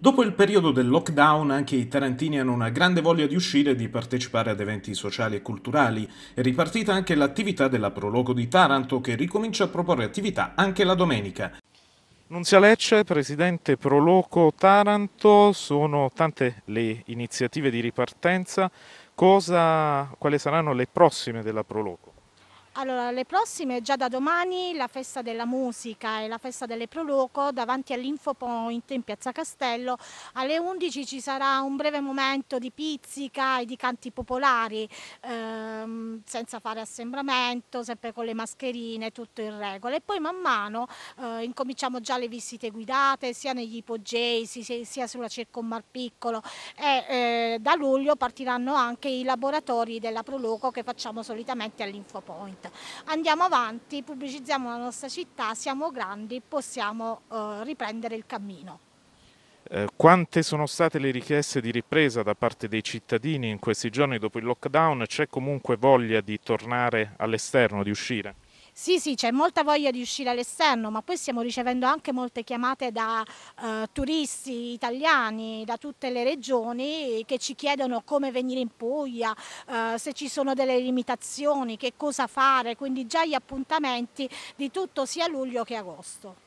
Dopo il periodo del lockdown anche i tarantini hanno una grande voglia di uscire e di partecipare ad eventi sociali e culturali. È ripartita anche l'attività della Prologo di Taranto che ricomincia a proporre attività anche la domenica. Nunzia Lecce, presidente Proloco Taranto, sono tante le iniziative di ripartenza, Cosa, quali saranno le prossime della Proloco? Allora, le prossime, già da domani, la festa della musica e la festa delle Proloco davanti all'Infopoint in Piazza Castello. Alle 11 ci sarà un breve momento di pizzica e di canti popolari. Ehm, senza fare assembramento, sempre con le mascherine, tutto in regola. E poi man mano eh, incominciamo già le visite guidate sia negli ipogei sia sulla circonmarpiccolo e eh, da luglio partiranno anche i laboratori della Proloco che facciamo solitamente all'Infopoint. Andiamo avanti, pubblicizziamo la nostra città, siamo grandi, possiamo eh, riprendere il cammino. Eh, quante sono state le richieste di ripresa da parte dei cittadini in questi giorni dopo il lockdown? C'è comunque voglia di tornare all'esterno, di uscire? Sì, sì, c'è molta voglia di uscire all'esterno, ma poi stiamo ricevendo anche molte chiamate da eh, turisti italiani, da tutte le regioni, che ci chiedono come venire in Puglia, eh, se ci sono delle limitazioni, che cosa fare, quindi già gli appuntamenti di tutto sia luglio che agosto.